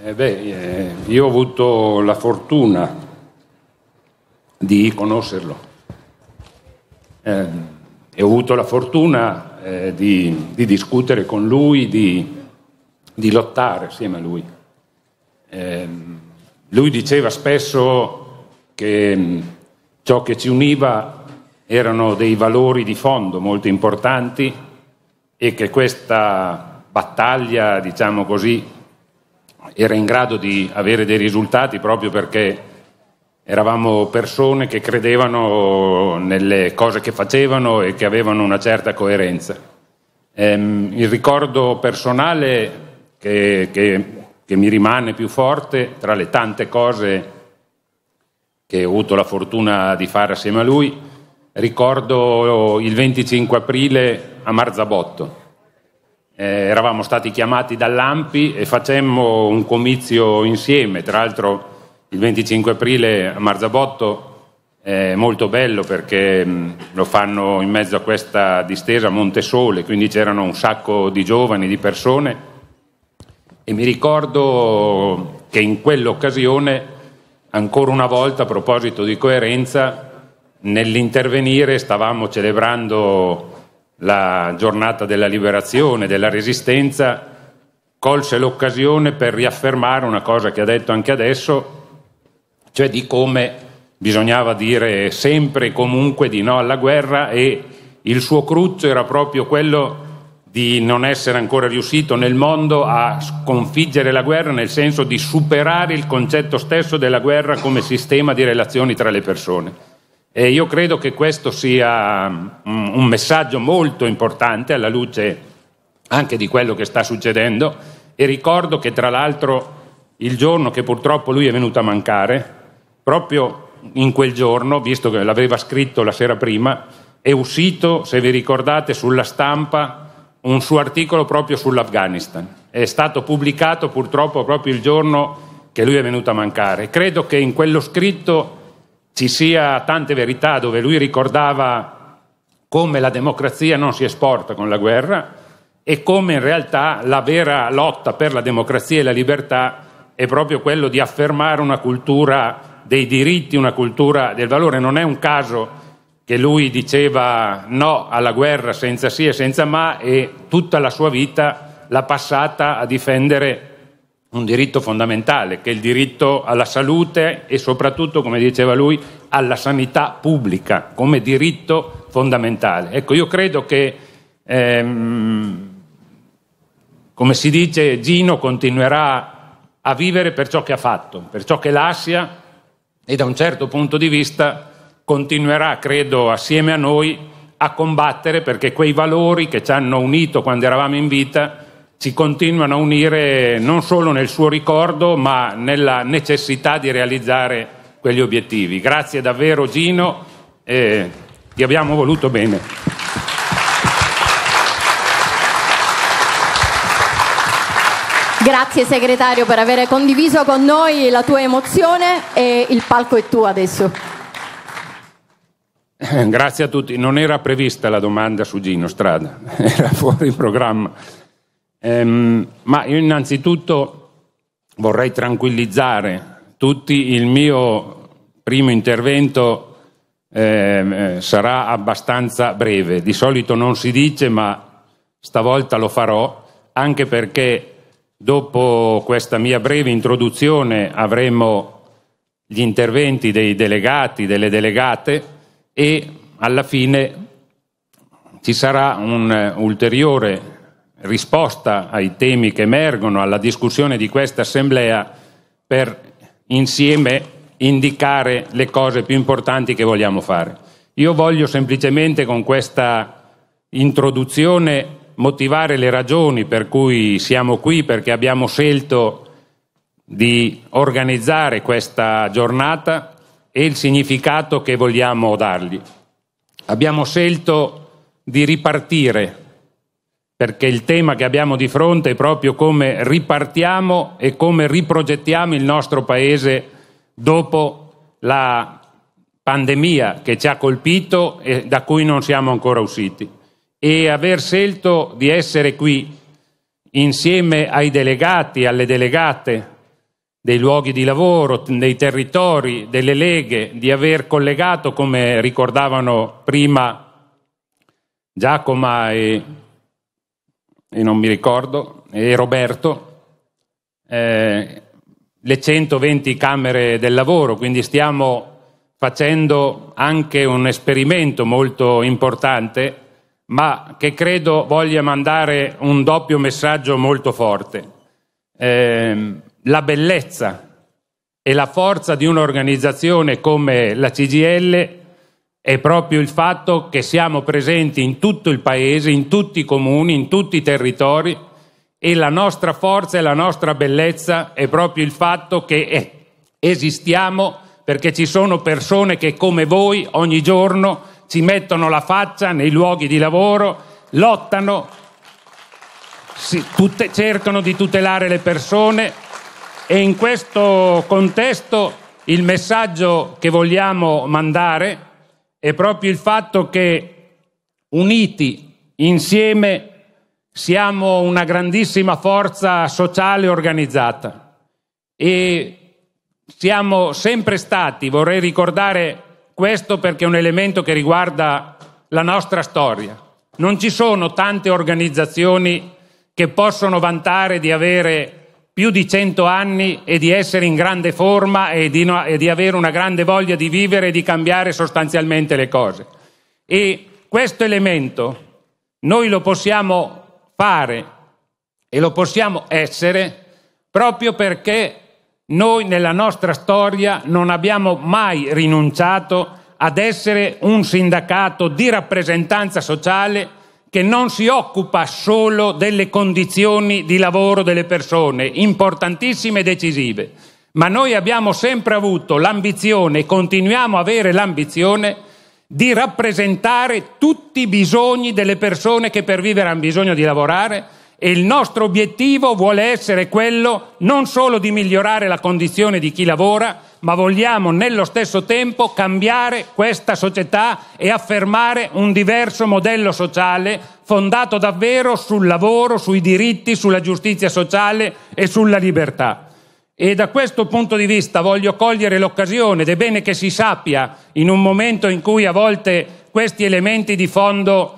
Eh beh, eh, io ho avuto la fortuna di conoscerlo eh, e ho avuto la fortuna eh, di, di, discutere con lui, di, di lottare assieme a lui. Eh, lui diceva spesso che mm, ciò che ci univa erano dei valori di fondo molto importanti e che questa battaglia, diciamo così, era in grado di avere dei risultati proprio perché eravamo persone che credevano nelle cose che facevano e che avevano una certa coerenza. Ehm, il ricordo personale che, che, che mi rimane più forte tra le tante cose che ho avuto la fortuna di fare assieme a lui, ricordo il 25 aprile a Marzabotto eh, eravamo stati chiamati dall'AMPI e facemmo un comizio insieme, tra l'altro il 25 aprile a Marzabotto è molto bello perché mh, mm, lo fanno in mezzo a questa distesa Montesole, quindi c'erano un sacco di giovani, di persone e mi ricordo che in quell'occasione, ancora una volta a proposito di coerenza, nell'intervenire stavamo celebrando la giornata della liberazione, della resistenza, colse l'occasione per riaffermare una cosa che ha detto anche adesso, cioè di come bisognava dire sempre e comunque di no alla guerra e il suo cruccio era proprio quello di non essere ancora riuscito nel mondo a sconfiggere la guerra, nel senso di superare il concetto stesso della guerra come sistema di relazioni tra le persone. E io credo che questo sia mm, un messaggio molto importante alla luce anche di quello che sta succedendo e ricordo che tra l'altro il giorno che purtroppo lui è venuto a mancare, proprio in quel giorno, visto che l'aveva scritto la sera prima, è uscito, se vi ricordate, sulla stampa un suo articolo proprio sull'Afghanistan. È stato pubblicato purtroppo proprio il giorno che lui è venuto a mancare. Credo che in quello scritto ci sia tante verità dove lui ricordava come la democrazia non si esporta con la guerra e come in realtà la vera lotta per la democrazia e la libertà è proprio quello di affermare una cultura dei diritti, una cultura del valore. Non è un caso che lui diceva no alla guerra senza sì e senza ma e tutta la sua vita l'ha passata a difendere un diritto fondamentale, che è il diritto alla salute e soprattutto, come diceva lui, alla sanità pubblica come diritto fondamentale. Ecco, io credo che, ehm, come si dice, Gino continuerà a vivere per ciò che ha fatto, per ciò che l'Asia e da un certo punto di vista continuerà, credo, assieme a noi a combattere perché quei valori che ci hanno unito quando eravamo in vita si continuano a unire non solo nel suo ricordo ma nella necessità di realizzare quegli obiettivi. Grazie davvero Gino, eh, ti abbiamo voluto bene. Grazie segretario per aver condiviso con noi la tua emozione e il palco è tuo adesso. Grazie a tutti. Non era prevista la domanda su Gino Strada, era fuori programma. Ehm, ma io innanzitutto vorrei tranquillizzare tutti, il mio primo intervento ehm, eh, sarà abbastanza breve, di solito non si dice ma stavolta lo farò, anche perché dopo questa mia breve introduzione avremo gli interventi dei delegati, delle delegate e alla fine ci sarà un ulteriore risposta ai temi che emergono, alla discussione di questa Assemblea, per insieme indicare le cose più importanti che vogliamo fare. Io voglio semplicemente con questa introduzione motivare le ragioni per cui siamo qui, perché abbiamo scelto di organizzare questa giornata e il significato che vogliamo dargli. Abbiamo scelto di ripartire perché il tema che abbiamo di fronte è proprio come ripartiamo e come riprogettiamo il nostro Paese dopo la pandemia che ci ha colpito e da cui non siamo ancora usciti. E aver scelto di essere qui insieme ai delegati, alle delegate dei luoghi di lavoro, dei territori, delle leghe, di aver collegato, come ricordavano prima Giacomo e e non mi ricordo, e Roberto, eh, le 120 Camere del Lavoro, quindi stiamo facendo anche un esperimento molto importante, ma che credo voglia mandare un doppio messaggio molto forte. Eh, la bellezza e la forza di un'organizzazione come la CGL è proprio il fatto che siamo presenti in tutto il paese, in tutti i comuni, in tutti i territori e la nostra forza e la nostra bellezza è proprio il fatto che eh, esistiamo perché ci sono persone che come voi ogni giorno ci mettono la faccia nei luoghi di lavoro, lottano, si, tute, cercano di tutelare le persone e in questo contesto il messaggio che vogliamo mandare è proprio il fatto che uniti insieme siamo una grandissima forza sociale organizzata e siamo sempre stati, vorrei ricordare questo perché è un elemento che riguarda la nostra storia. Non ci sono tante organizzazioni che possono vantare di avere più di cento anni e di essere in grande forma e di, no, e di, avere una grande voglia di vivere e di cambiare sostanzialmente le cose. E questo elemento noi lo possiamo fare e lo possiamo essere proprio perché noi nella nostra storia non abbiamo mai rinunciato ad essere un sindacato di rappresentanza sociale che non si occupa solo delle condizioni di lavoro delle persone, importantissime e decisive, ma noi abbiamo sempre avuto l'ambizione e continuiamo a avere l'ambizione di rappresentare tutti i bisogni delle persone che per vivere hanno bisogno di lavorare e il nostro obiettivo vuole essere quello non solo di migliorare la condizione di chi lavora, ma vogliamo nello stesso tempo cambiare questa società e affermare un diverso modello sociale fondato davvero sul lavoro, sui diritti, sulla giustizia sociale e sulla libertà. E da questo punto di vista voglio cogliere l'occasione ed è bene che si sappia in un momento in cui a volte questi elementi di fondo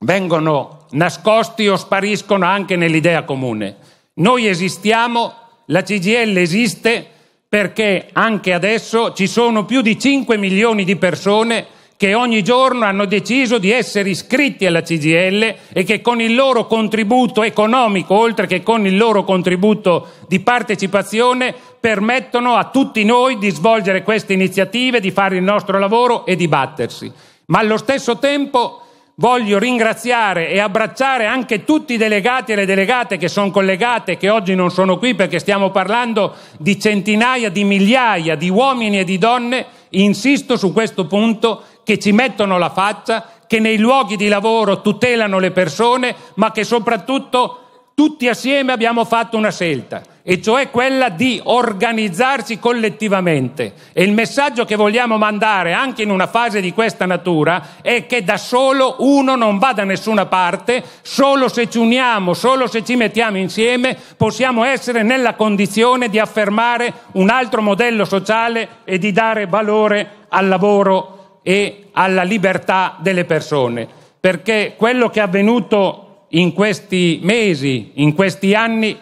vengono nascosti o spariscono anche nell'idea comune. Noi esistiamo, la CGL esiste, perché anche adesso ci sono più di 5 milioni di persone che ogni giorno hanno deciso di essere iscritti alla CGL e che con il loro contributo economico, oltre che con il loro contributo di partecipazione, permettono a tutti noi di svolgere queste iniziative, di fare il nostro lavoro e di battersi. Ma allo stesso tempo voglio ringraziare e abbracciare anche tutti i delegati e le delegate che sono collegate, che oggi non sono qui perché stiamo parlando di centinaia di migliaia di uomini e di donne, insisto su questo punto, che ci mettono la faccia, che nei luoghi di lavoro tutelano le persone, ma che soprattutto tutti assieme abbiamo fatto una scelta, e cioè quella di organizzarci collettivamente. E il messaggio che vogliamo mandare anche in una fase di questa natura è che da solo uno non va da nessuna parte, solo se ci uniamo, solo se ci mettiamo insieme, possiamo essere nella condizione di affermare un altro modello sociale e di dare valore al lavoro e alla libertà delle persone. Perché quello che è avvenuto in questi mesi, in questi anni,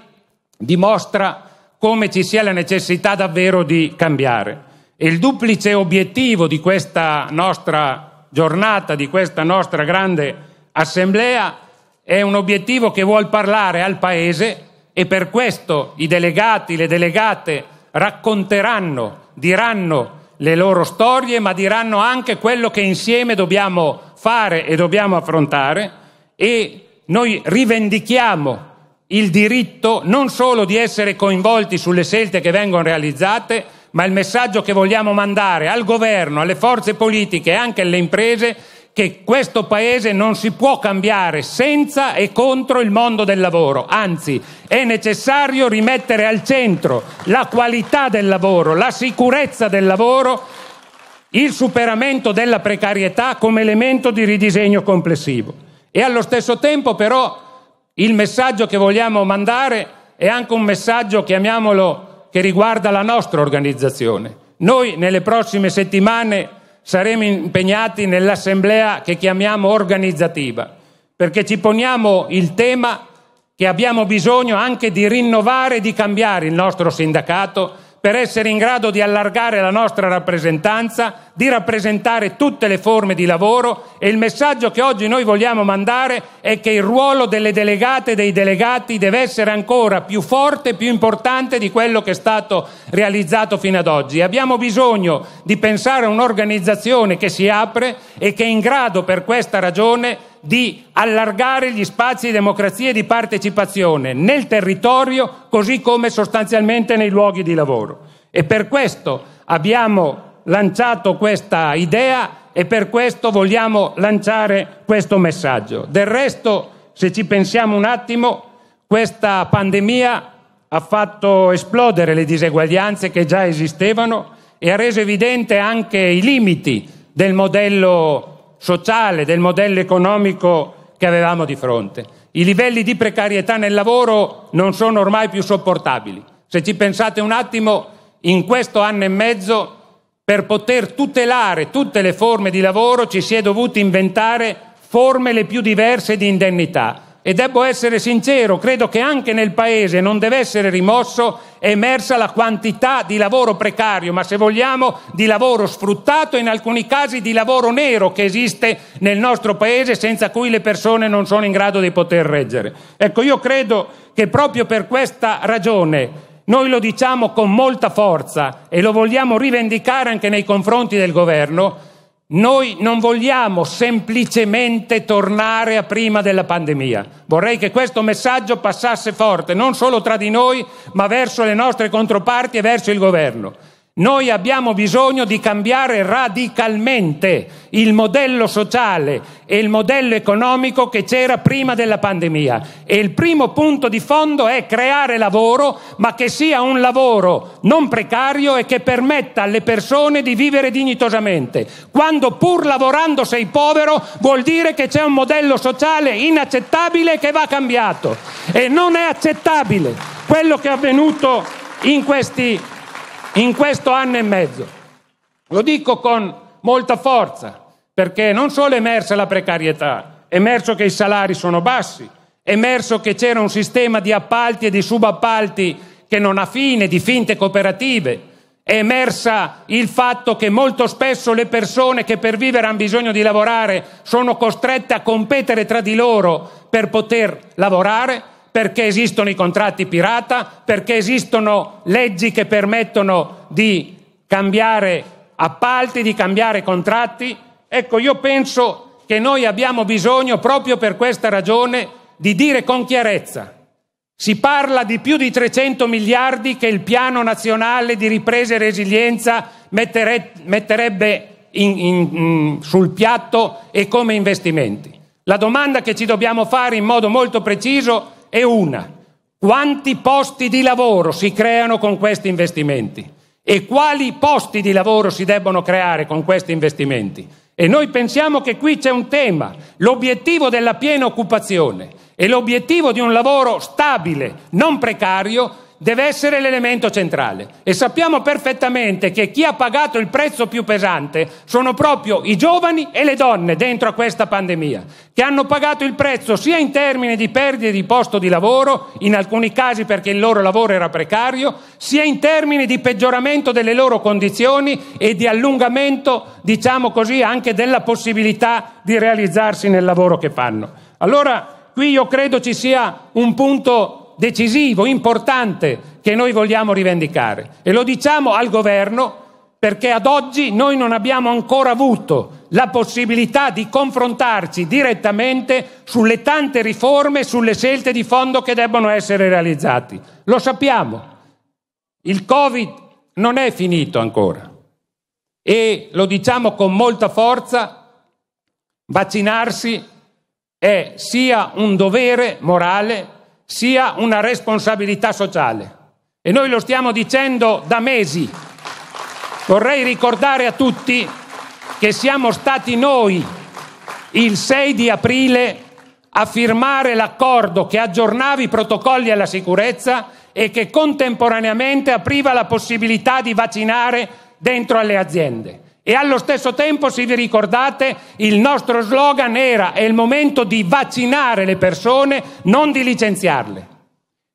dimostra come ci sia la necessità davvero di cambiare. E il duplice obiettivo di questa nostra giornata, di questa nostra grande assemblea, è un obiettivo che vuol parlare al Paese e per questo i delegati, le delegate racconteranno, diranno le loro storie, ma diranno anche quello che insieme dobbiamo fare e dobbiamo affrontare e noi rivendichiamo il diritto non solo di essere coinvolti sulle scelte che vengono realizzate, ma il messaggio che vogliamo mandare al governo, alle forze politiche e anche alle imprese che questo paese non si può cambiare senza e contro il mondo del lavoro, anzi è necessario rimettere al centro la qualità del lavoro, la sicurezza del lavoro, il superamento della precarietà come elemento di ridisegno complessivo. E allo stesso tempo però il messaggio che vogliamo mandare è anche un messaggio, chiamiamolo, che riguarda la nostra organizzazione. Noi nelle prossime settimane saremo impegnati nell'assemblea che chiamiamo organizzativa, perché ci poniamo il tema che abbiamo bisogno anche di rinnovare e di cambiare il nostro sindacato per essere in grado di allargare la nostra rappresentanza, di rappresentare tutte le forme di lavoro e il messaggio che oggi noi vogliamo mandare è che il ruolo delle delegate e dei delegati deve essere ancora più forte e più importante di quello che è stato realizzato fino ad oggi. Abbiamo bisogno di pensare a un'organizzazione che si apre e che è in grado per questa ragione di allargare gli spazi di democrazia e di partecipazione nel territorio, così come sostanzialmente nei luoghi di lavoro. E per questo abbiamo lanciato questa idea e per questo vogliamo lanciare questo messaggio. Del resto, se ci pensiamo un attimo, questa pandemia ha fatto esplodere le diseguaglianze che già esistevano e ha reso evidente anche i limiti del modello sociale, del modello economico che avevamo di fronte. I livelli di precarietà nel lavoro non sono ormai più sopportabili. Se ci pensate un attimo, in questo anno e mezzo, per poter tutelare tutte le forme di lavoro, ci si è dovuti inventare forme le più diverse di indennità e debbo essere sincero, credo che anche nel Paese non deve essere rimosso è emersa la quantità di lavoro precario, ma se vogliamo di lavoro sfruttato e in alcuni casi di lavoro nero che esiste nel nostro Paese senza cui le persone non sono in grado di poter reggere. Ecco, io credo che proprio per questa ragione noi lo diciamo con molta forza e lo vogliamo rivendicare anche nei confronti del Governo noi non vogliamo semplicemente tornare a prima della pandemia. Vorrei che questo messaggio passasse forte, non solo tra di noi, ma verso le nostre controparti e verso il governo. Noi abbiamo bisogno di cambiare radicalmente il modello sociale e il modello economico che c'era prima della pandemia. E il primo punto di fondo è creare lavoro, ma che sia un lavoro non precario e che permetta alle persone di vivere dignitosamente. Quando pur lavorando sei povero vuol dire che c'è un modello sociale inaccettabile che va cambiato. E non è accettabile quello che è avvenuto in questi anni in questo anno e mezzo. Lo dico con molta forza, perché non solo è emersa la precarietà, è emerso che i salari sono bassi, è emerso che c'era un sistema di appalti e di subappalti che non ha fine, di finte cooperative, è emersa il fatto che molto spesso le persone che per vivere hanno bisogno di lavorare sono costrette a competere tra di loro per poter lavorare, perché esistono i contratti pirata, perché esistono leggi che permettono di cambiare appalti, di cambiare contratti. Ecco, io penso che noi abbiamo bisogno, proprio per questa ragione, di dire con chiarezza. Si parla di più di 300 miliardi che il piano nazionale di ripresa e resilienza mettere, metterebbe in, in, mm, sul piatto e come investimenti. La domanda che ci dobbiamo fare in modo molto preciso è una. Quanti posti di lavoro si creano con questi investimenti? E quali posti di lavoro si debbono creare con questi investimenti? E noi pensiamo che qui c'è un tema, l'obiettivo della piena occupazione e l'obiettivo di un lavoro stabile, non precario, deve essere l'elemento centrale e sappiamo perfettamente che chi ha pagato il prezzo più pesante sono proprio i giovani e le donne dentro a questa pandemia, che hanno pagato il prezzo sia in termini di perdite di posto di lavoro, in alcuni casi perché il loro lavoro era precario, sia in termini di peggioramento delle loro condizioni e di allungamento, diciamo così, anche della possibilità di realizzarsi nel lavoro che fanno. Allora, qui io credo ci sia un punto decisivo, importante che noi vogliamo rivendicare. E lo diciamo al governo perché ad oggi noi non abbiamo ancora avuto la possibilità di confrontarci direttamente sulle tante riforme, sulle scelte di fondo che debbono essere realizzate. Lo sappiamo, il Covid non è finito ancora e lo diciamo con molta forza, vaccinarsi è sia un dovere morale sia una responsabilità sociale. E noi lo stiamo dicendo da mesi. Vorrei ricordare a tutti che siamo stati noi il 6 di aprile a firmare l'accordo che aggiornava i protocolli alla sicurezza e che contemporaneamente apriva la possibilità di vaccinare dentro alle aziende. E allo stesso tempo, se vi ricordate, il nostro slogan era è il momento di vaccinare le persone, non di licenziarle.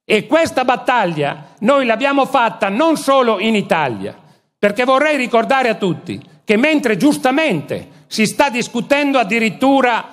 E questa battaglia noi l'abbiamo fatta non solo in Italia, perché vorrei ricordare a tutti che mentre giustamente si sta discutendo addirittura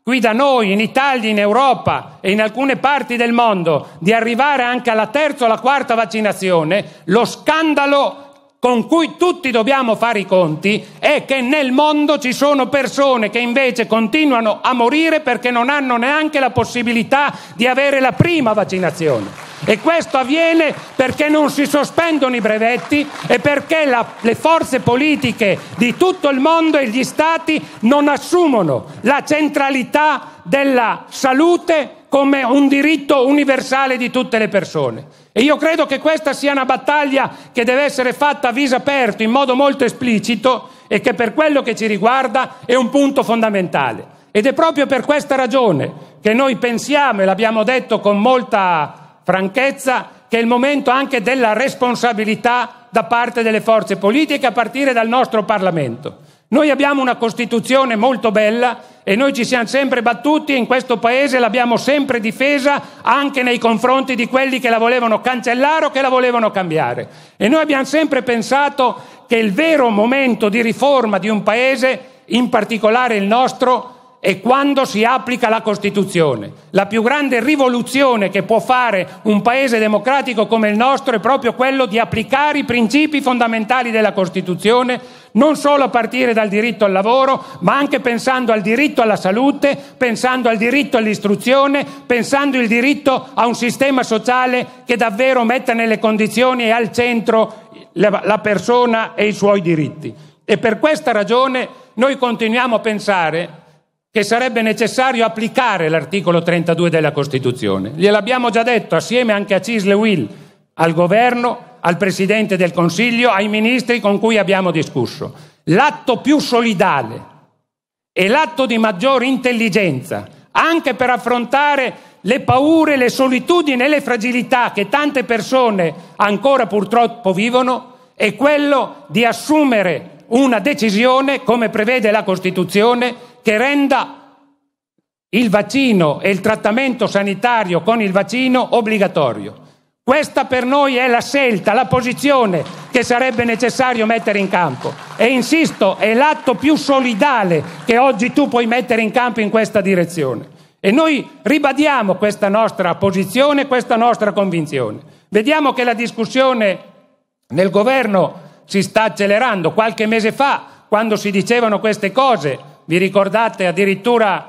qui da noi, in Italia, in Europa e in alcune parti del mondo, di arrivare anche alla terza o alla quarta vaccinazione, lo scandalo con cui tutti dobbiamo fare i conti è che nel mondo ci sono persone che invece continuano a morire perché non hanno neanche la possibilità di avere la prima vaccinazione. E questo avviene perché non si sospendono i brevetti e perché la, le forze politiche di tutto il mondo e gli stati non assumono la centralità della salute come un diritto universale di tutte le persone. E io credo che questa sia una battaglia che deve essere fatta a viso aperto, in modo molto esplicito, e che per quello che ci riguarda è un punto fondamentale. Ed è proprio per questa ragione che noi pensiamo, e l'abbiamo detto con molta franchezza, che è il momento anche della responsabilità da parte delle forze politiche, a partire dal nostro Parlamento. Noi abbiamo una Costituzione molto bella e noi ci siamo sempre battuti e in questo Paese l'abbiamo sempre difesa anche nei confronti di quelli che la volevano cancellare o che la volevano cambiare. E noi abbiamo sempre pensato che il vero momento di riforma di un Paese, in particolare il nostro, e quando si applica la Costituzione. La più grande rivoluzione che può fare un paese democratico come il nostro è proprio quello di applicare i principi fondamentali della Costituzione, non solo a partire dal diritto al lavoro, ma anche pensando al diritto alla salute, pensando al diritto all'istruzione, pensando il diritto a un sistema sociale che davvero metta nelle condizioni e al centro la persona e i suoi diritti. E per questa ragione noi continuiamo a pensare che sarebbe necessario applicare l'articolo 32 della Costituzione. Gliel'abbiamo già detto assieme anche a Cisle Will, al governo, al Presidente del Consiglio, ai ministri con cui abbiamo discusso. L'atto più solidale e l'atto di maggior intelligenza, anche per affrontare le paure, le solitudini e le fragilità che tante persone ancora purtroppo vivono, è quello di assumere una decisione, come prevede la Costituzione, che renda il vaccino e il trattamento sanitario con il vaccino obbligatorio. Questa per noi è la scelta, la posizione che sarebbe necessario mettere in campo e insisto, è l'atto più solidale che oggi tu puoi mettere in campo in questa direzione. E noi ribadiamo questa nostra posizione, questa nostra convinzione. Vediamo che la discussione nel governo si sta accelerando. Qualche mese fa, quando si dicevano queste cose, vi ricordate addirittura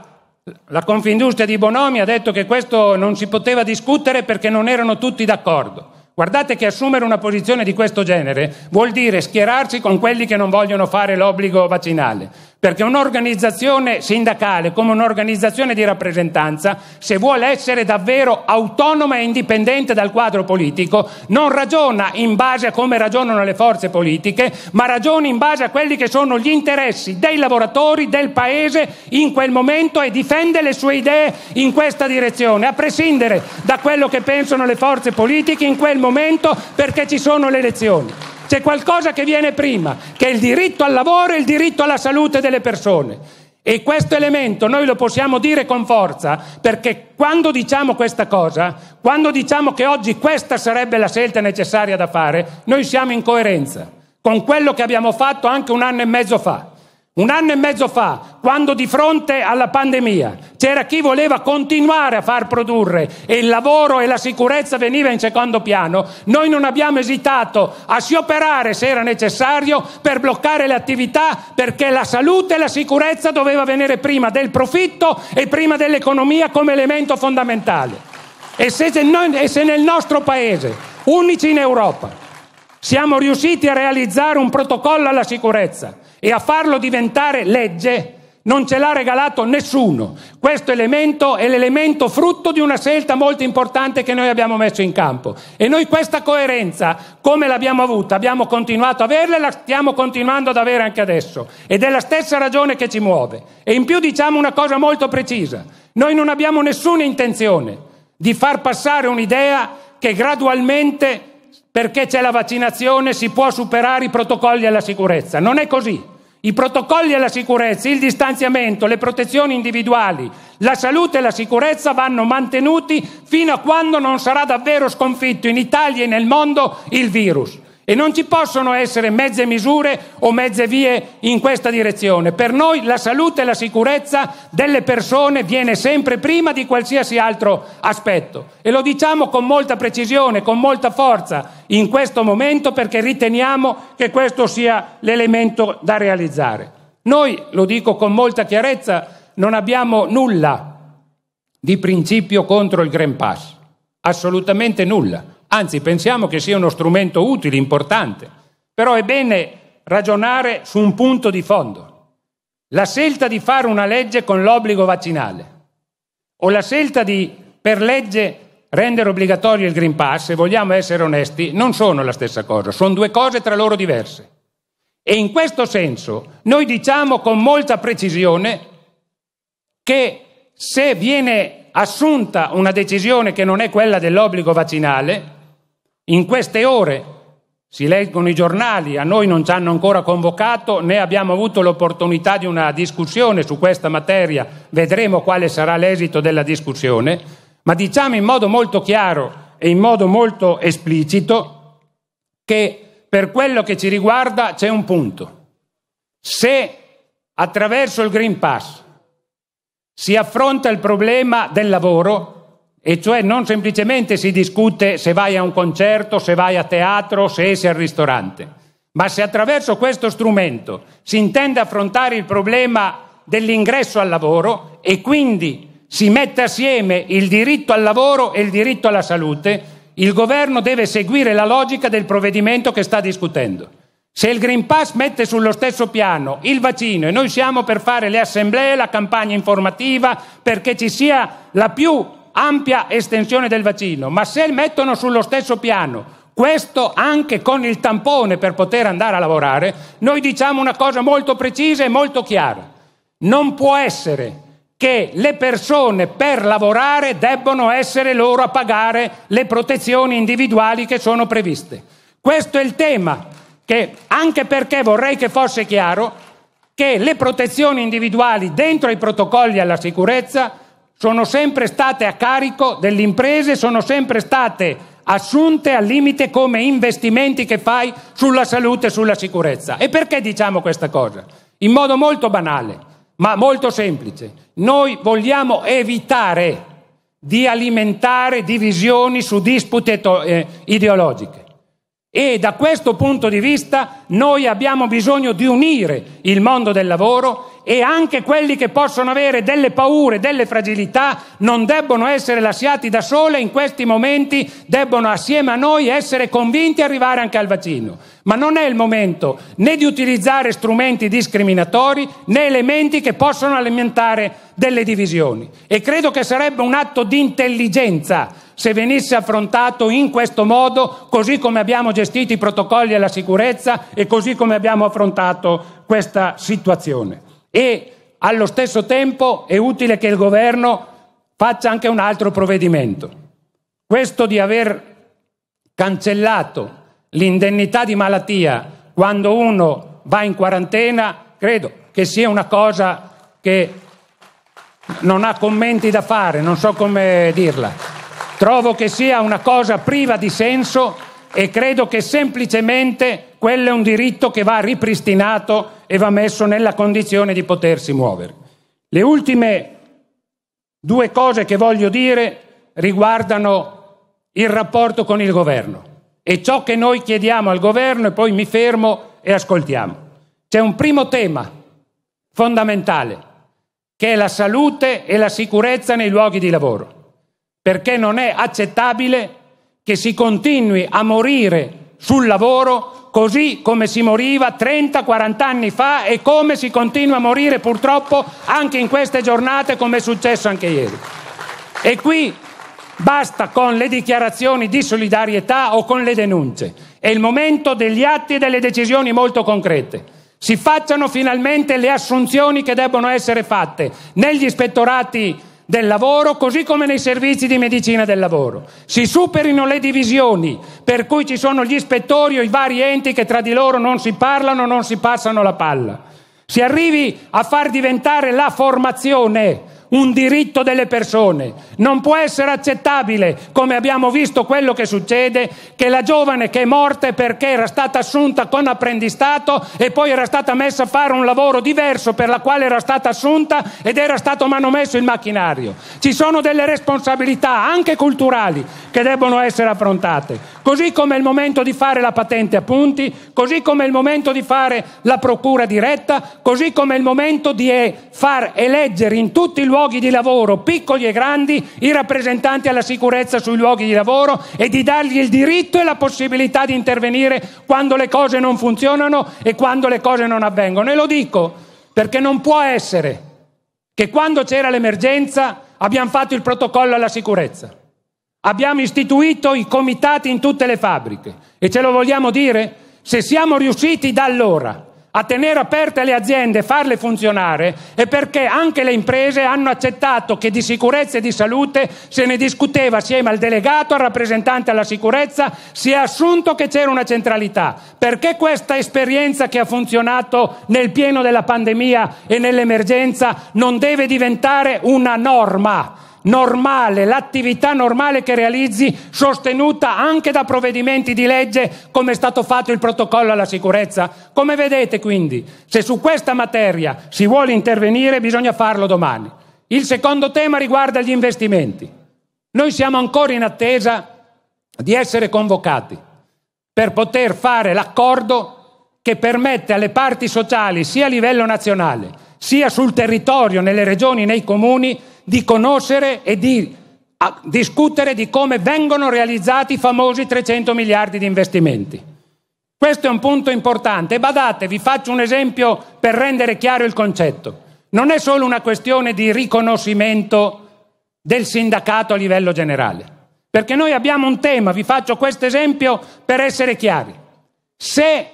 la Confindustria di Bonomi ha detto che questo non si poteva discutere perché non erano tutti d'accordo. Guardate che assumere una posizione di questo genere vuol dire schierarsi con quelli che non vogliono fare l'obbligo vaccinale, perché un'organizzazione sindacale come un'organizzazione di rappresentanza, se vuole essere davvero autonoma e indipendente dal quadro politico, non ragiona in base a come ragionano le forze politiche, ma ragiona in base a quelli che sono gli interessi dei lavoratori, del Paese in quel momento e difende le sue idee in questa direzione, a prescindere da quello che pensano le forze politiche in quel momento perché ci sono le elezioni. C'è qualcosa che viene prima, che è il diritto al lavoro e il diritto alla salute delle persone. E questo elemento noi lo possiamo dire con forza, perché quando diciamo questa cosa, quando diciamo che oggi questa sarebbe la scelta necessaria da fare, noi siamo in coerenza con quello che abbiamo fatto anche un anno e mezzo fa. Un anno e mezzo fa, quando di fronte alla pandemia c'era chi voleva continuare a far produrre e il lavoro e la sicurezza veniva in secondo piano, noi non abbiamo esitato a scioperare se era necessario per bloccare le attività perché la salute e la sicurezza doveva venire prima del profitto e prima dell'economia come elemento fondamentale. E se, noi, e se nel nostro paese, unici in Europa, siamo riusciti a realizzare un protocollo alla sicurezza, e a farlo diventare legge non ce l'ha regalato nessuno. Questo elemento è l'elemento frutto di una scelta molto importante che noi abbiamo messo in campo. E noi questa coerenza, come l'abbiamo avuta, abbiamo continuato ad averla e la stiamo continuando ad avere anche adesso. Ed è la stessa ragione che ci muove. E in più diciamo una cosa molto precisa. Noi non abbiamo nessuna intenzione di far passare un'idea che gradualmente perché c'è la vaccinazione si può superare i protocolli alla sicurezza. Non è così. I protocolli alla sicurezza, il distanziamento, le protezioni individuali, la salute e la sicurezza vanno mantenuti fino a quando non sarà davvero sconfitto in Italia e nel mondo il virus. E non ci possono essere mezze misure o mezze vie in questa direzione. Per noi la salute e la sicurezza delle persone viene sempre prima di qualsiasi altro aspetto. E lo diciamo con molta precisione, con molta forza in questo momento perché riteniamo che questo sia l'elemento da realizzare. Noi, lo dico con molta chiarezza, non abbiamo nulla di principio contro il Green Pass, assolutamente nulla anzi pensiamo che sia uno strumento utile, importante, però è bene ragionare su un punto di fondo. La scelta di fare una legge con l'obbligo vaccinale o la scelta di, per legge, rendere obbligatorio il Green Pass, se vogliamo essere onesti, non sono la stessa cosa, sono due cose tra loro diverse. E in questo senso noi diciamo con molta precisione che se viene assunta una decisione che non è quella dell'obbligo vaccinale, in queste ore si leggono i giornali, a noi non ci hanno ancora convocato né abbiamo avuto l'opportunità di una discussione su questa materia, vedremo quale sarà l'esito della discussione, ma diciamo in modo molto chiaro e in modo molto esplicito che per quello che ci riguarda c'è un punto. Se attraverso il Green Pass si affronta il problema del lavoro, e cioè non semplicemente si discute se vai a un concerto, se vai a teatro, se esci al ristorante, ma se attraverso questo strumento si intende affrontare il problema dell'ingresso al lavoro e quindi si mette assieme il diritto al lavoro e il diritto alla salute, il governo deve seguire la logica del provvedimento che sta discutendo. Se il Green Pass mette sullo stesso piano il vaccino e noi siamo per fare le assemblee, la campagna informativa, perché ci sia la più ampia estensione del vaccino, ma se mettono sullo stesso piano questo anche con il tampone per poter andare a lavorare, noi diciamo una cosa molto precisa e molto chiara. Non può essere che le persone per lavorare debbano essere loro a pagare le protezioni individuali che sono previste. Questo è il tema che, anche perché vorrei che fosse chiaro, che le protezioni individuali dentro i protocolli alla sicurezza sono sempre state a carico delle imprese, sono sempre state assunte al limite come investimenti che fai sulla salute e sulla sicurezza. E perché diciamo questa cosa? In modo molto banale, ma molto semplice. Noi vogliamo evitare di alimentare divisioni su dispute eh, ideologiche. E da questo punto di vista noi abbiamo bisogno di unire il mondo del lavoro e anche quelli che possono avere delle paure, delle fragilità, non debbono essere lasciati da sole in questi momenti, debbono assieme a noi essere convinti e arrivare anche al vaccino. Ma non è il momento né di utilizzare strumenti discriminatori né elementi che possono alimentare delle divisioni. E credo che sarebbe un atto di intelligenza se venisse affrontato in questo modo, così come abbiamo gestito i protocolli alla sicurezza e così come abbiamo affrontato questa situazione. E allo stesso tempo è utile che il governo faccia anche un altro provvedimento. Questo di aver cancellato l'indennità di malattia quando uno va in quarantena, credo che sia una cosa che non ha commenti da fare, non so come dirla. Trovo che sia una cosa priva di senso e credo che semplicemente quello è un diritto che va ripristinato e va messo nella condizione di potersi muovere. Le ultime due cose che voglio dire riguardano il rapporto con il governo. È ciò che noi chiediamo al governo e poi mi fermo e ascoltiamo. C'è un primo tema fondamentale, che è la salute e la sicurezza nei luoghi di lavoro, perché non è accettabile che si continui a morire sul lavoro così come si moriva 30-40 anni fa e come si continua a morire purtroppo anche in queste giornate come è successo anche ieri. E qui Basta con le dichiarazioni di solidarietà o con le denunce. È il momento degli atti e delle decisioni molto concrete. Si facciano finalmente le assunzioni che debbono essere fatte negli ispettorati del lavoro così come nei servizi di medicina del lavoro. Si superino le divisioni per cui ci sono gli ispettori o i vari enti che tra di loro non si parlano, non si passano la palla. Si arrivi a far diventare la formazione un diritto delle persone. Non può essere accettabile, come abbiamo visto quello che succede, che la giovane che è morta perché era stata assunta con apprendistato e poi era stata messa a fare un lavoro diverso per la quale era stata assunta ed era stato manomesso il macchinario. Ci sono delle responsabilità, anche culturali, che debbono essere affrontate. Così come è il momento di fare la patente a punti, così come è il momento di fare la procura diretta, così come è il momento di eh, far eleggere in tutti i luoghi luoghi di lavoro, piccoli e grandi, i rappresentanti alla sicurezza sui luoghi di lavoro e di dargli il diritto e la possibilità di intervenire quando le cose non funzionano e quando le cose non avvengono. E lo dico perché non può essere che quando c'era l'emergenza abbiamo fatto il protocollo alla sicurezza, abbiamo istituito i comitati in tutte le fabbriche e ce lo vogliamo dire? Se siamo riusciti da allora a tenere aperte le aziende e farle funzionare è perché anche le imprese hanno accettato che di sicurezza e di salute se ne discuteva assieme al delegato, al rappresentante alla sicurezza, si è assunto che c'era una centralità. Perché questa esperienza che ha funzionato nel pieno della pandemia e nell'emergenza non deve diventare una norma? normale, l'attività normale che realizzi, sostenuta anche da provvedimenti di legge come è stato fatto il protocollo alla sicurezza? Come vedete quindi, se su questa materia si vuole intervenire bisogna farlo domani. Il secondo tema riguarda gli investimenti. Noi siamo ancora in attesa di essere convocati per poter fare l'accordo che permette alle parti sociali, sia a livello nazionale, sia sul territorio, nelle regioni, nei comuni, di conoscere e di discutere di come vengono realizzati i famosi 300 miliardi di investimenti. Questo è un punto importante. badate, vi faccio un esempio per rendere chiaro il concetto. Non è solo una questione di riconoscimento del sindacato a livello generale, perché noi abbiamo un tema, vi faccio questo esempio per essere chiari. Se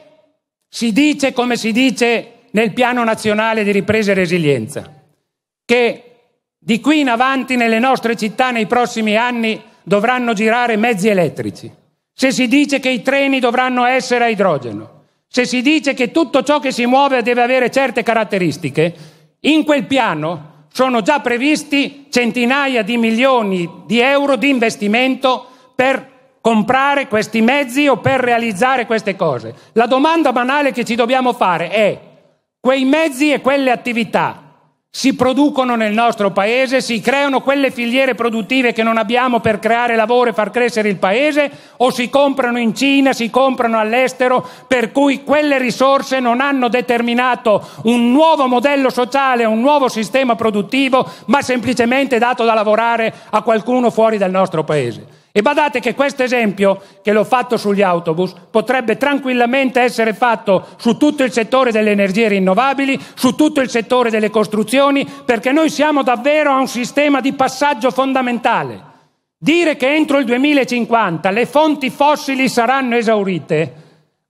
si dice, come si dice nel piano nazionale di ripresa e resilienza, che di qui in avanti nelle nostre città nei prossimi anni dovranno girare mezzi elettrici. Se si dice che i treni dovranno essere a idrogeno, se si dice che tutto ciò che si muove deve avere certe caratteristiche, in quel piano sono già previsti centinaia di milioni di euro di investimento per comprare questi mezzi o per realizzare queste cose. La domanda banale che ci dobbiamo fare è quei mezzi e quelle attività si producono nel nostro paese, si creano quelle filiere produttive che non abbiamo per creare lavoro e far crescere il paese, o si comprano in Cina, si comprano all'estero, per cui quelle risorse non hanno determinato un nuovo modello sociale, un nuovo sistema produttivo, ma semplicemente dato da lavorare a qualcuno fuori dal nostro paese. E badate che questo esempio, che l'ho fatto sugli autobus, potrebbe tranquillamente essere fatto su tutto il settore delle energie rinnovabili, su tutto il settore delle costruzioni, perché noi siamo davvero a un sistema di passaggio fondamentale. Dire che entro il 2050 le fonti fossili saranno esaurite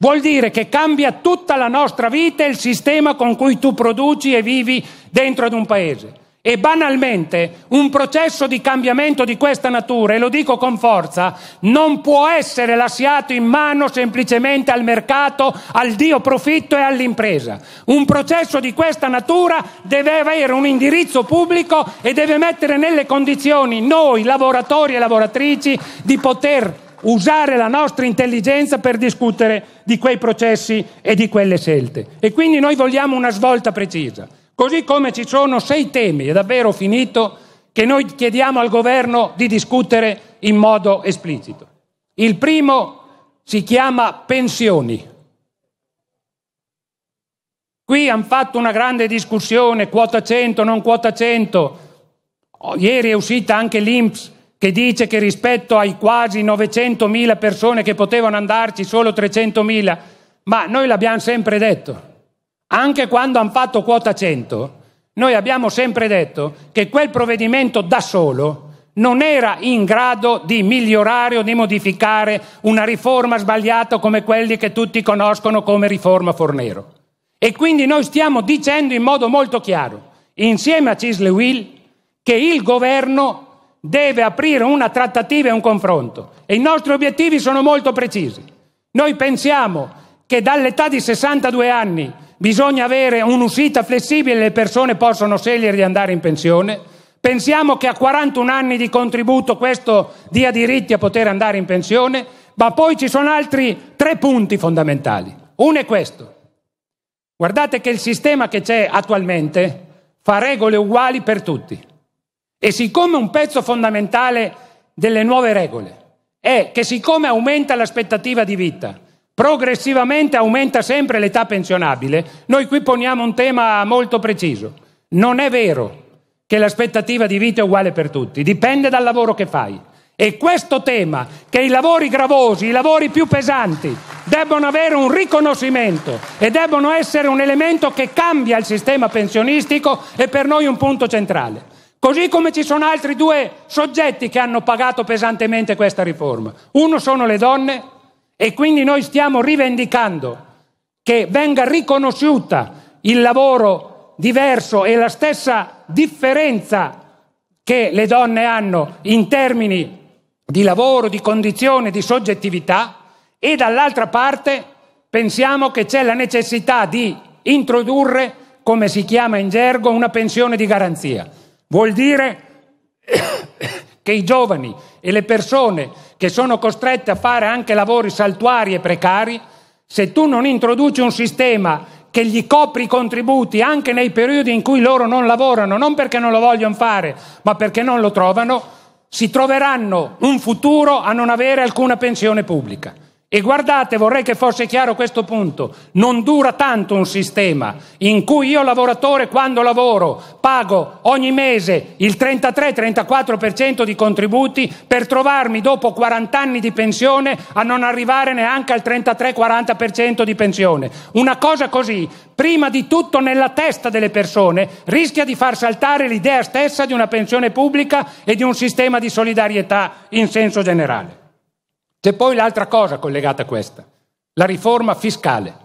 vuol dire che cambia tutta la nostra vita e il sistema con cui tu produci e vivi dentro ad un paese. E banalmente un processo di cambiamento di questa natura, e lo dico con forza, non può essere lasciato in mano semplicemente al mercato, al dio profitto e all'impresa. Un processo di questa natura deve avere un indirizzo pubblico e deve mettere nelle condizioni noi lavoratori e lavoratrici di poter usare la nostra intelligenza per discutere di quei processi e di quelle scelte. E quindi noi vogliamo una svolta precisa. Così come ci sono sei temi, è davvero finito, che noi chiediamo al governo di discutere in modo esplicito. Il primo si chiama pensioni. Qui hanno fatto una grande discussione, quota 100, non quota 100. Ieri è uscita anche l'INPS che dice che rispetto ai quasi 900.000 persone che potevano andarci, solo 300.000, ma noi l'abbiamo sempre detto anche quando hanno fatto quota 100, noi abbiamo sempre detto che quel provvedimento da solo non era in grado di migliorare o di modificare una riforma sbagliata come quelli che tutti conoscono come riforma Fornero. E quindi noi stiamo dicendo in modo molto chiaro, insieme a Cisle Will, che il governo deve aprire una trattativa e un confronto. E i nostri obiettivi sono molto precisi. Noi pensiamo che dall'età di 62 anni bisogna avere un'uscita flessibile, le persone possono scegliere di andare in pensione. Pensiamo che a 41 anni di contributo questo dia diritti a poter andare in pensione, ma poi ci sono altri tre punti fondamentali. Uno è questo. Guardate che il sistema che c'è attualmente fa regole uguali per tutti. E siccome un pezzo fondamentale delle nuove regole è che siccome aumenta l'aspettativa di vita, progressivamente aumenta sempre l'età pensionabile, noi qui poniamo un tema molto preciso. Non è vero che l'aspettativa di vita è uguale per tutti, dipende dal lavoro che fai. E questo tema, che i lavori gravosi, i lavori più pesanti, debbono avere un riconoscimento e debbono essere un elemento che cambia il sistema pensionistico, è per noi un punto centrale. Così come ci sono altri due soggetti che hanno pagato pesantemente questa riforma. Uno sono le donne e quindi noi stiamo rivendicando che venga riconosciuta il lavoro diverso e la stessa differenza che le donne hanno in termini di lavoro, di condizione, di soggettività e dall'altra parte pensiamo che c'è la necessità di introdurre, come si chiama in gergo, una pensione di garanzia. Vuol dire che i giovani e le persone che sono costrette a fare anche lavori saltuari e precari, se tu non introduci un sistema che gli copri i contributi anche nei periodi in cui loro non lavorano, non perché non lo vogliono fare, ma perché non lo trovano, si troveranno un futuro a non avere alcuna pensione pubblica. E guardate, vorrei che fosse chiaro questo punto, non dura tanto un sistema in cui io lavoratore quando lavoro pago ogni mese il 33-34% di contributi per trovarmi dopo 40 anni di pensione a non arrivare neanche al 33-40% di pensione. Una cosa così, prima di tutto nella testa delle persone, rischia di far saltare l'idea stessa di una pensione pubblica e di un sistema di solidarietà in senso generale. C'è poi l'altra cosa collegata a questa, la riforma fiscale.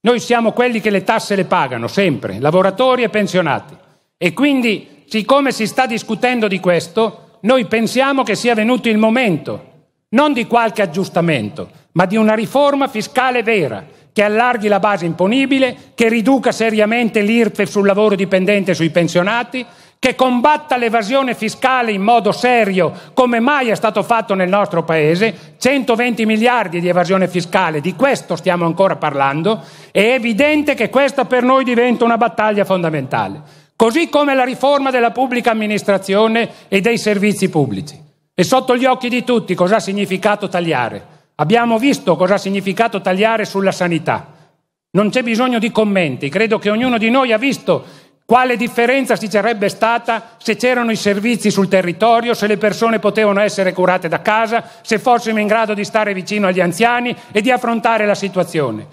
Noi siamo quelli che le tasse le pagano sempre, lavoratori e pensionati. E quindi, siccome si sta discutendo di questo, noi pensiamo che sia venuto il momento, non di qualche aggiustamento, ma di una riforma fiscale vera, che allarghi la base imponibile, che riduca seriamente l'IRPEF sul lavoro dipendente e sui pensionati, che combatta l'evasione fiscale in modo serio, come mai è stato fatto nel nostro Paese, 120 miliardi di evasione fiscale, di questo stiamo ancora parlando, è evidente che questa per noi diventa una battaglia fondamentale, così come la riforma della pubblica amministrazione e dei servizi pubblici. E sotto gli occhi di tutti cosa ha significato tagliare. Abbiamo visto cosa ha significato tagliare sulla sanità. Non c'è bisogno di commenti, credo che ognuno di noi ha visto quale differenza ci sarebbe stata se c'erano i servizi sul territorio, se le persone potevano essere curate da casa, se fossimo in grado di stare vicino agli anziani e di affrontare la situazione?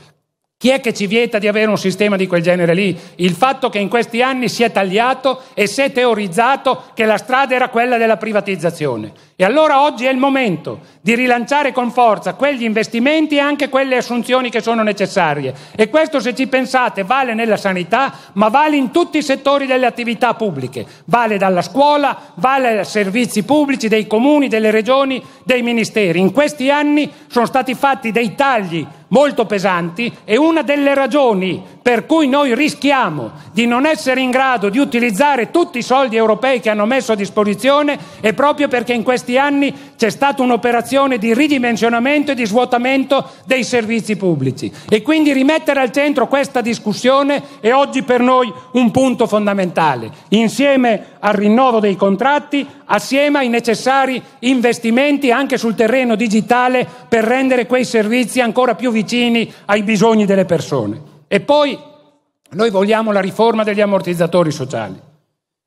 Chi è che ci vieta di avere un sistema di quel genere lì? Il fatto che in questi anni si è tagliato e si è teorizzato che la strada era quella della privatizzazione. E allora oggi è il momento di rilanciare con forza quegli investimenti e anche quelle assunzioni che sono necessarie. E questo, se ci pensate, vale nella sanità, ma vale in tutti i settori delle attività pubbliche. Vale dalla scuola, vale ai servizi pubblici, dei comuni, delle regioni, dei ministeri. In questi anni sono stati fatti dei tagli molto pesanti e una delle ragioni per cui noi rischiamo di non essere in grado di utilizzare tutti i soldi europei che hanno messo a disposizione è proprio perché in questi anni c'è stata un'operazione di ridimensionamento e di svuotamento dei servizi pubblici e quindi rimettere al centro questa discussione è oggi per noi un punto fondamentale, insieme al rinnovo dei contratti, assieme ai necessari investimenti anche sul terreno digitale per rendere quei servizi ancora più vicini vicini ai bisogni delle persone. E poi noi vogliamo la riforma degli ammortizzatori sociali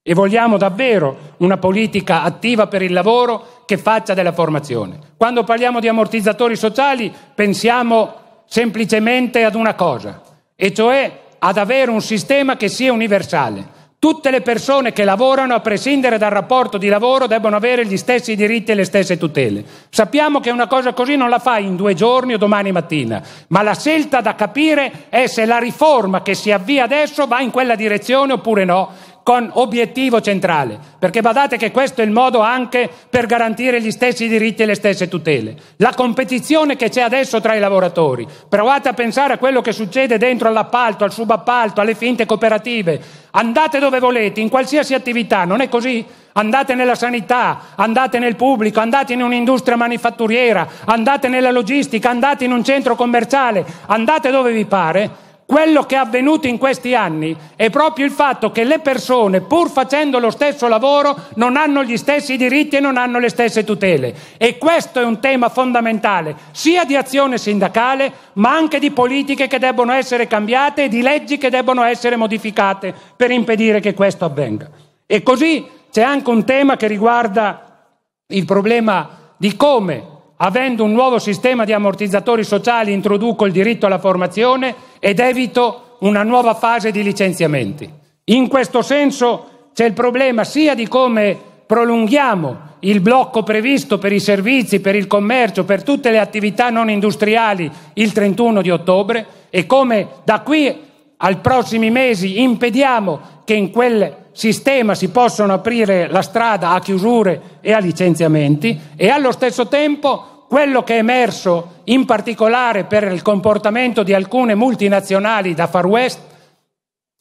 e vogliamo davvero una politica attiva per il lavoro che faccia della formazione. Quando parliamo di ammortizzatori sociali pensiamo semplicemente ad una cosa, e cioè ad avere un sistema che sia universale Tutte le persone che lavorano, a prescindere dal rapporto di lavoro, debbono avere gli stessi diritti e le stesse tutele. Sappiamo che una cosa così non la fai in due giorni o domani mattina, ma la scelta da capire è se la riforma che si avvia adesso va in quella direzione oppure no con obiettivo centrale, perché badate che questo è il modo anche per garantire gli stessi diritti e le stesse tutele. La competizione che c'è adesso tra i lavoratori, provate a pensare a quello che succede dentro all'appalto, al subappalto, alle finte cooperative, andate dove volete, in qualsiasi attività, non è così? Andate nella sanità, andate nel pubblico, andate in un'industria manifatturiera, andate nella logistica, andate in un centro commerciale, andate dove vi pare quello che è avvenuto in questi anni è proprio il fatto che le persone, pur facendo lo stesso lavoro, non hanno gli stessi diritti e non hanno le stesse tutele. E questo è un tema fondamentale, sia di azione sindacale, ma anche di politiche che debbono essere cambiate e di leggi che debbono essere modificate per impedire che questo avvenga. E così c'è anche un tema che riguarda il problema di come Avendo un nuovo sistema di ammortizzatori sociali introduco il diritto alla formazione ed evito una nuova fase di licenziamenti. In questo senso c'è il problema sia di come prolunghiamo il blocco previsto per i servizi, per il commercio, per tutte le attività non industriali il 31 di ottobre e come da qui ai prossimi mesi impediamo che in quel sistema si possano aprire la strada a chiusure e a licenziamenti e allo stesso tempo quello che è emerso in particolare per il comportamento di alcune multinazionali da Far West,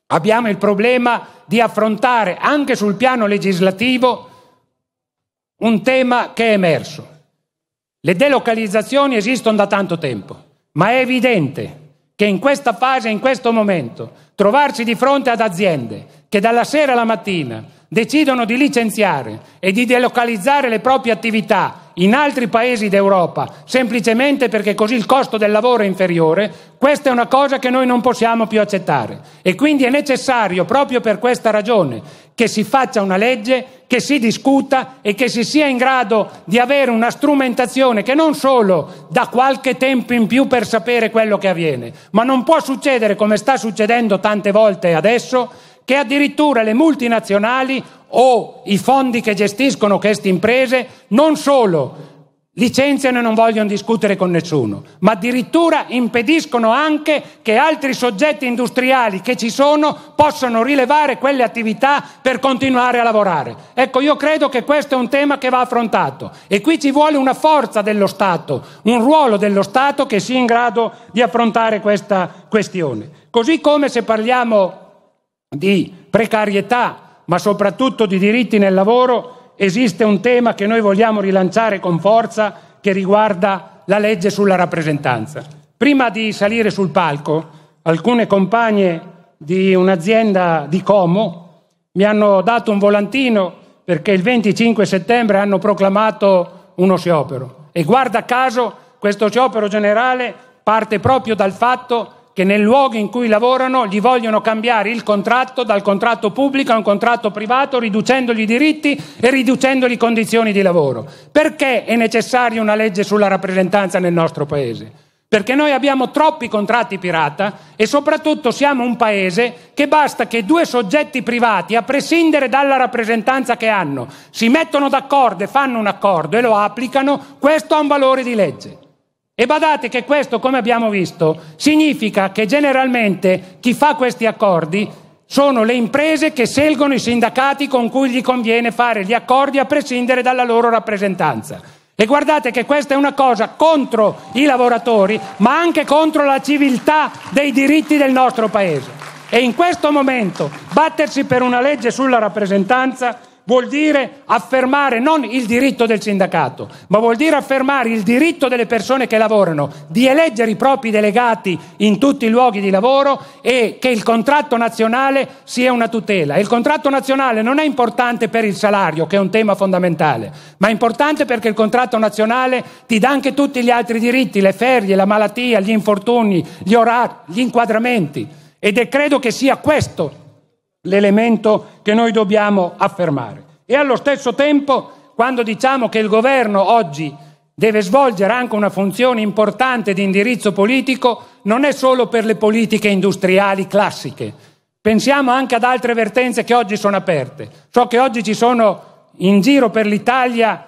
abbiamo il problema di affrontare anche sul piano legislativo un tema che è emerso. Le delocalizzazioni esistono da tanto tempo, ma è evidente che in questa fase, in questo momento, trovarsi di fronte ad aziende che dalla sera alla mattina decidono di licenziare e di delocalizzare le proprie attività in altri paesi d'Europa semplicemente perché così il costo del lavoro è inferiore, questa è una cosa che noi non possiamo più accettare. E quindi è necessario, proprio per questa ragione, che si faccia una legge, che si discuta e che si sia in grado di avere una strumentazione che non solo dà qualche tempo in più per sapere quello che avviene, ma non può succedere come sta succedendo tante volte adesso che addirittura le multinazionali o i fondi che gestiscono queste imprese non solo licenziano e non vogliono discutere con nessuno, ma addirittura impediscono anche che altri soggetti industriali che ci sono possano rilevare quelle attività per continuare a lavorare. Ecco, io credo che questo è un tema che va affrontato e qui ci vuole una forza dello Stato, un ruolo dello Stato che sia in grado di affrontare questa questione. Così come se parliamo di precarietà, ma soprattutto di diritti nel lavoro, esiste un tema che noi vogliamo rilanciare con forza che riguarda la legge sulla rappresentanza. Prima di salire sul palco, alcune compagne di un'azienda di Como mi hanno dato un volantino perché il 25 settembre hanno proclamato uno sciopero. E guarda caso, questo sciopero generale parte proprio dal fatto che nel luogo in cui lavorano gli vogliono cambiare il contratto dal contratto pubblico a un contratto privato, riducendogli i diritti e riducendogli le condizioni di lavoro. Perché è necessaria una legge sulla rappresentanza nel nostro Paese? Perché noi abbiamo troppi contratti pirata e soprattutto siamo un Paese che basta che due soggetti privati, a prescindere dalla rappresentanza che hanno, si mettono d'accordo e fanno un accordo e lo applicano, questo ha un valore di legge. E badate che questo, come abbiamo visto, significa che generalmente chi fa questi accordi sono le imprese che scelgono i sindacati con cui gli conviene fare gli accordi a prescindere dalla loro rappresentanza. E guardate che questa è una cosa contro i lavoratori, ma anche contro la civiltà dei diritti del nostro Paese. E in questo momento battersi per una legge sulla rappresentanza vuol dire affermare non il diritto del sindacato, ma vuol dire affermare il diritto delle persone che lavorano di eleggere i propri delegati in tutti i luoghi di lavoro e che il contratto nazionale sia una tutela. Il contratto nazionale non è importante per il salario, che è un tema fondamentale, ma è importante perché il contratto nazionale ti dà anche tutti gli altri diritti, le ferie, la malattia, gli infortuni, gli orari, gli inquadramenti. Ed è credo che sia questo l'elemento che noi dobbiamo affermare. E allo stesso tempo, quando diciamo che il governo oggi deve svolgere anche una funzione importante di indirizzo politico, non è solo per le politiche industriali classiche. Pensiamo anche ad altre vertenze che oggi sono aperte. So che oggi ci sono in giro per l'Italia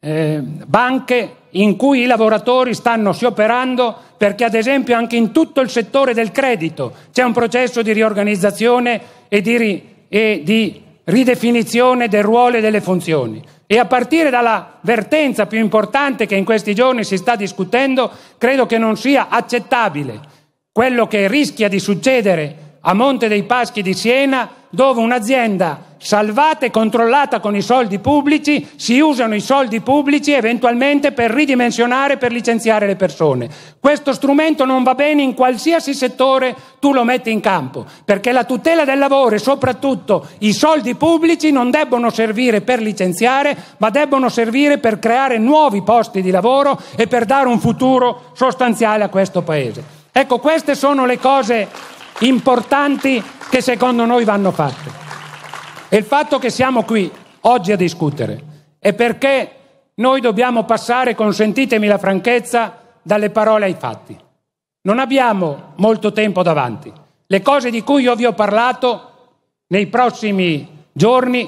eh, banche in cui i lavoratori stanno scioperando perché ad esempio anche in tutto il settore del credito c'è un processo di riorganizzazione e di, ri, e di ridefinizione del ruolo e delle funzioni. E a partire dalla vertenza più importante che in questi giorni si sta discutendo, credo che non sia accettabile quello che rischia di succedere a Monte dei Paschi di Siena, dove un'azienda salvata e controllata con i soldi pubblici, si usano i soldi pubblici eventualmente per ridimensionare, per licenziare le persone. Questo strumento non va bene in qualsiasi settore tu lo metti in campo, perché la tutela del lavoro e soprattutto i soldi pubblici non debbono servire per licenziare, ma debbono servire per creare nuovi posti di lavoro e per dare un futuro sostanziale a questo Paese. Ecco, queste sono le cose importanti che secondo noi vanno fatte. E il fatto che siamo qui oggi a discutere è perché noi dobbiamo passare, consentitemi la franchezza, dalle parole ai fatti. Non abbiamo molto tempo davanti. Le cose di cui io vi ho parlato nei prossimi giorni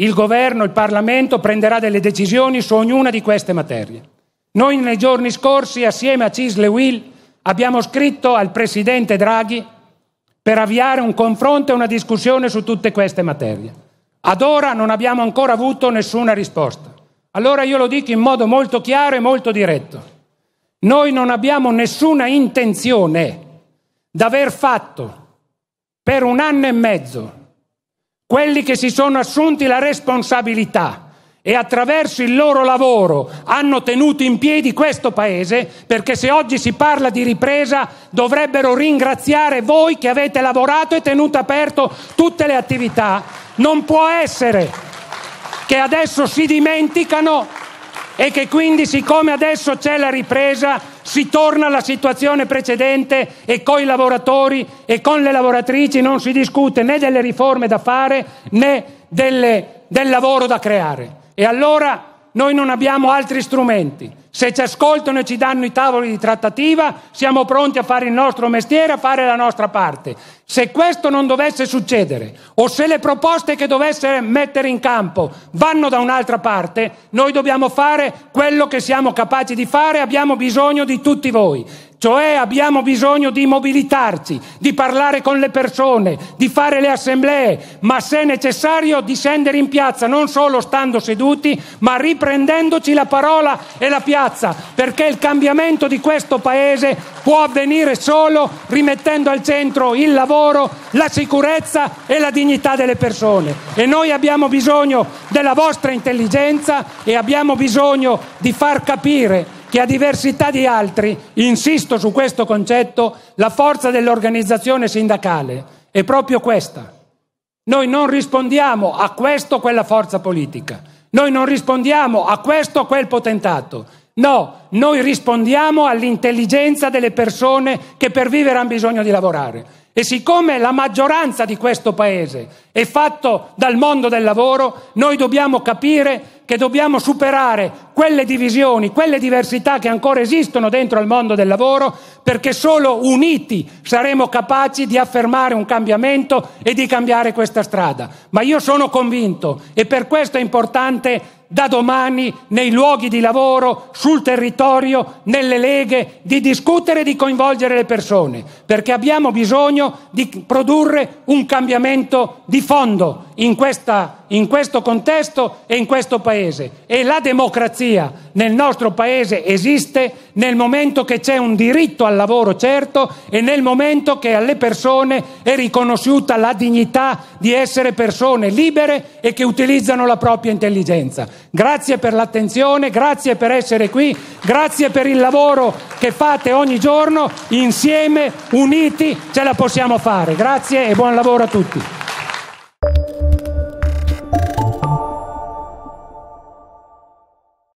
il governo, il Parlamento prenderà delle decisioni su ognuna di queste materie. Noi nei giorni scorsi, assieme a Cisle Will, abbiamo scritto al Presidente Draghi per avviare un confronto e una discussione su tutte queste materie. Ad ora non abbiamo ancora avuto nessuna risposta. Allora io lo dico in modo molto chiaro e molto diretto. Noi non abbiamo nessuna intenzione d'aver fatto per un anno e mezzo quelli che si sono assunti la responsabilità e attraverso il loro lavoro hanno tenuto in piedi questo Paese, perché se oggi si parla di ripresa dovrebbero ringraziare voi che avete lavorato e tenuto aperto tutte le attività. Non può essere che adesso si dimenticano e che quindi siccome adesso c'è la ripresa si torna alla situazione precedente e con i lavoratori e con le lavoratrici non si discute né delle riforme da fare né delle, del lavoro da creare. E allora noi non abbiamo altri strumenti. Se ci ascoltano e ci danno i tavoli di trattativa, siamo pronti a fare il nostro mestiere, a fare la nostra parte. Se questo non dovesse succedere o se le proposte che dovesse mettere in campo vanno da un'altra parte, noi dobbiamo fare quello che siamo capaci di fare, e abbiamo bisogno di tutti voi. Cioè abbiamo bisogno di mobilitarci, di parlare con le persone, di fare le assemblee, ma se necessario di scendere in piazza, non solo stando seduti, ma riprendendoci la parola e la piazza, perché il cambiamento di questo Paese può avvenire solo rimettendo al centro il lavoro, la sicurezza e la dignità delle persone. E noi abbiamo bisogno della vostra intelligenza e abbiamo bisogno di far capire che a diversità di altri, insisto su questo concetto, la forza dell'organizzazione sindacale è proprio questa. Noi non rispondiamo a questo quella forza politica, noi non rispondiamo a questo quel potentato, No, noi rispondiamo all'intelligenza delle persone che per vivere hanno bisogno di lavorare. E siccome la maggioranza di questo Paese è fatto dal mondo del lavoro, noi dobbiamo capire che dobbiamo superare quelle divisioni, quelle diversità che ancora esistono dentro al mondo del lavoro, perché solo uniti saremo capaci di affermare un cambiamento e di cambiare questa strada. Ma io sono convinto, e per questo è importante da domani nei luoghi di lavoro, sul territorio, nelle leghe, di discutere e di coinvolgere le persone, perché abbiamo bisogno di produrre un cambiamento di fondo in questa in questo contesto e in questo Paese. E la democrazia nel nostro Paese esiste nel momento che c'è un diritto al lavoro certo e nel momento che alle persone è riconosciuta la dignità di essere persone libere e che utilizzano la propria intelligenza. Grazie per l'attenzione, grazie per essere qui, grazie per il lavoro che fate ogni giorno, insieme, uniti, ce la possiamo fare. Grazie e buon lavoro a tutti.